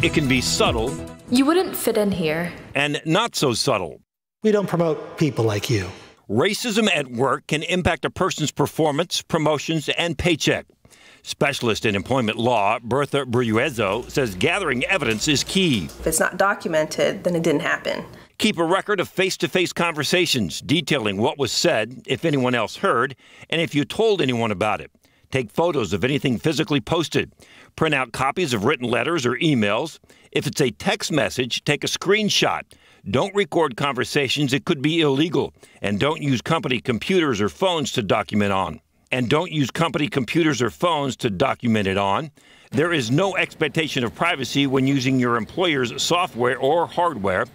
It can be subtle. You wouldn't fit in here. And not so subtle. We don't promote people like you. Racism at work can impact a person's performance, promotions, and paycheck. Specialist in employment law, Bertha Bruezzo, says gathering evidence is key. If it's not documented, then it didn't happen. Keep a record of face to face conversations detailing what was said, if anyone else heard, and if you told anyone about it take photos of anything physically posted, print out copies of written letters or emails. If it's a text message, take a screenshot. Don't record conversations, it could be illegal. And don't use company computers or phones to document on. And don't use company computers or phones to document it on. There is no expectation of privacy when using your employer's software or hardware.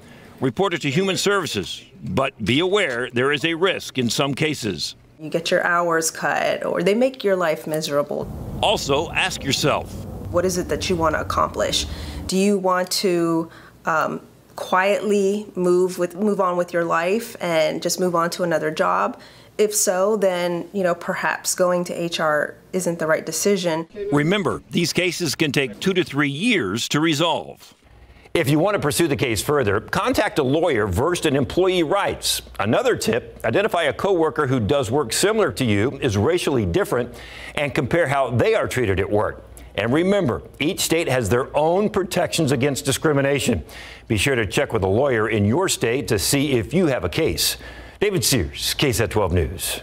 Report it to Human Services, but be aware there is a risk in some cases. You get your hours cut, or they make your life miserable. Also, ask yourself what is it that you want to accomplish? Do you want to um, quietly move with move on with your life and just move on to another job? If so, then you know perhaps going to HR isn't the right decision. Remember, these cases can take two to three years to resolve. If you want to pursue the case further, contact a lawyer versed in employee rights. Another tip, identify a coworker who does work similar to you, is racially different, and compare how they are treated at work. And remember, each state has their own protections against discrimination. Be sure to check with a lawyer in your state to see if you have a case. David Sears, Case at 12 News.